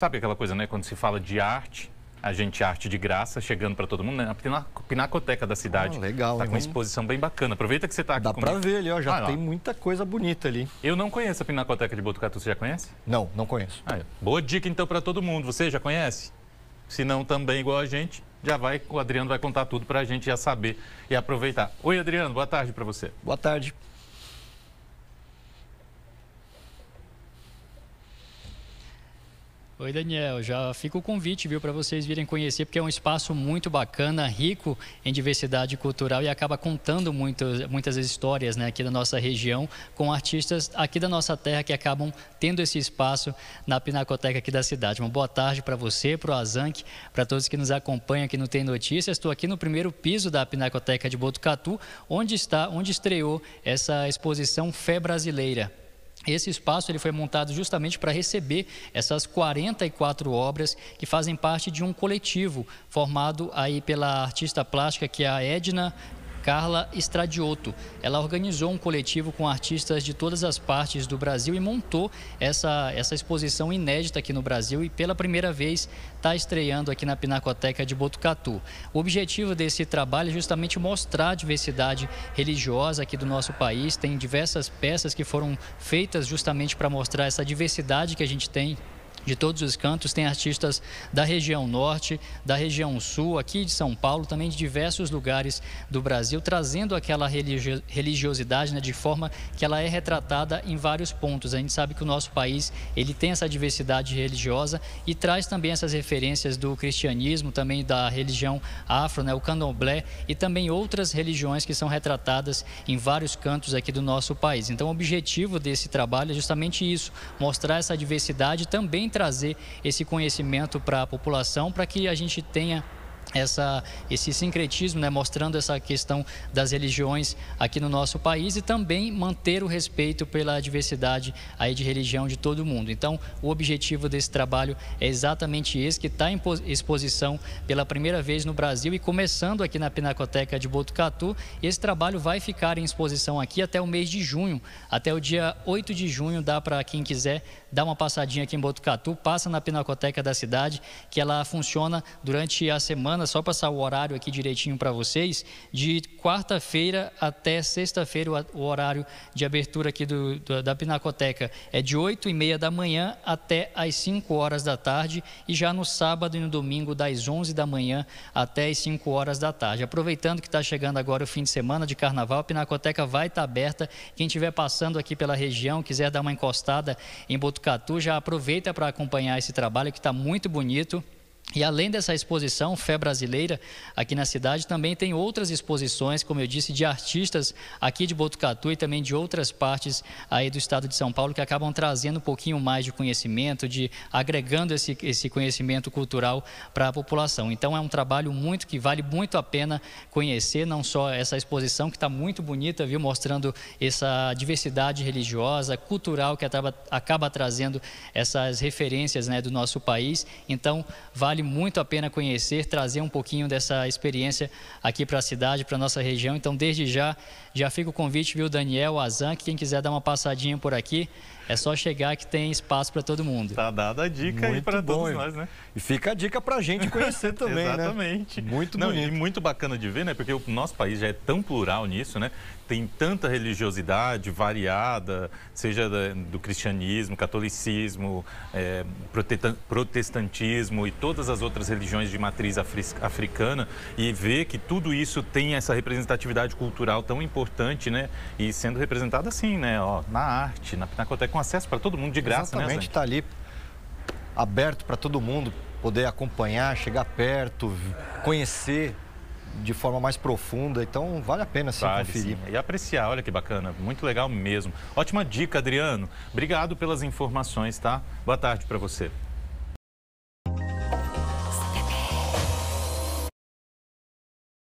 Sabe aquela coisa, né? Quando se fala de arte, a gente é arte de graça, chegando para todo mundo, né? Na Pinacoteca da cidade. Ah, legal. Tá com uma exposição bem bacana. Aproveita que você está. aqui Dá para ver ali, ó. Já ah, tem ó. muita coisa bonita ali. Eu não conheço a Pinacoteca de Botucatu. Você já conhece? Não, não conheço. Ah, boa dica então para todo mundo. Você já conhece? Se não, também igual a gente, já vai, o Adriano vai contar tudo para a gente já saber e aproveitar. Oi, Adriano, boa tarde para você. Boa tarde. Oi, Daniel. Já fica o convite, viu, para vocês virem conhecer, porque é um espaço muito bacana, rico em diversidade cultural e acaba contando muitas, muitas histórias né, aqui da nossa região com artistas aqui da nossa terra que acabam tendo esse espaço na pinacoteca aqui da cidade. Uma boa tarde para você, para o Azank, para todos que nos acompanham aqui no Tem Notícias. Estou aqui no primeiro piso da pinacoteca de Botucatu, onde está, onde estreou essa exposição Fé Brasileira. Esse espaço ele foi montado justamente para receber essas 44 obras que fazem parte de um coletivo formado aí pela artista plástica que é a Edna Carla Estradiotto. Ela organizou um coletivo com artistas de todas as partes do Brasil e montou essa, essa exposição inédita aqui no Brasil e pela primeira vez está estreando aqui na Pinacoteca de Botucatu. O objetivo desse trabalho é justamente mostrar a diversidade religiosa aqui do nosso país. Tem diversas peças que foram feitas justamente para mostrar essa diversidade que a gente tem de todos os cantos, tem artistas da região norte, da região sul, aqui de São Paulo, também de diversos lugares do Brasil, trazendo aquela religiosidade né, de forma que ela é retratada em vários pontos. A gente sabe que o nosso país ele tem essa diversidade religiosa e traz também essas referências do cristianismo, também da religião afro, né, o candomblé e também outras religiões que são retratadas em vários cantos aqui do nosso país. Então, o objetivo desse trabalho é justamente isso, mostrar essa diversidade também trazer esse conhecimento para a população para que a gente tenha essa, esse sincretismo, né, mostrando essa questão das religiões aqui no nosso país e também manter o respeito pela diversidade aí de religião de todo mundo. Então, o objetivo desse trabalho é exatamente esse, que está em exposição pela primeira vez no Brasil e começando aqui na Pinacoteca de Botucatu. Esse trabalho vai ficar em exposição aqui até o mês de junho, até o dia 8 de junho, dá para quem quiser dar uma passadinha aqui em Botucatu, passa na Pinacoteca da cidade, que ela funciona durante a semana semana, só passar o horário aqui direitinho para vocês, de quarta-feira até sexta-feira o horário de abertura aqui do, do, da Pinacoteca é de 8 e meia da manhã até as 5 horas da tarde e já no sábado e no domingo das 11 da manhã até as 5 horas da tarde. Aproveitando que está chegando agora o fim de semana de carnaval, a Pinacoteca vai estar tá aberta. Quem estiver passando aqui pela região, quiser dar uma encostada em Botucatu, já aproveita para acompanhar esse trabalho que está muito bonito. E além dessa exposição Fé Brasileira aqui na cidade, também tem outras exposições, como eu disse, de artistas aqui de Botucatu e também de outras partes aí do estado de São Paulo que acabam trazendo um pouquinho mais de conhecimento, de agregando esse, esse conhecimento cultural para a população. Então é um trabalho muito que vale muito a pena conhecer, não só essa exposição que está muito bonita, viu, mostrando essa diversidade religiosa, cultural que acaba, acaba trazendo essas referências né, do nosso país. Então vale vale muito a pena conhecer, trazer um pouquinho dessa experiência aqui para a cidade, para nossa região. Então, desde já, já fica o convite, viu, Daniel, Azan, que quem quiser dar uma passadinha por aqui, é só chegar que tem espaço para todo mundo. Tá dada a dica muito aí para todos nós, né? E fica a dica para a gente conhecer também, né? Exatamente. Né? Muito Não, bonito. E muito bacana de ver, né? Porque o nosso país já é tão plural nisso, né? Tem tanta religiosidade variada, seja do cristianismo, catolicismo, é, protestantismo e todas todas as outras religiões de matriz africana e ver que tudo isso tem essa representatividade cultural tão importante, né? E sendo representada assim, né? Ó, na arte, na Pinacoteca, com acesso para todo mundo de graça, né, Exatamente, né? está ali aberto para todo mundo poder acompanhar, chegar perto, conhecer de forma mais profunda, então vale a pena se vale, conferir. Sim. E apreciar, olha que bacana, muito legal mesmo. Ótima dica, Adriano. Obrigado pelas informações, tá? Boa tarde para você.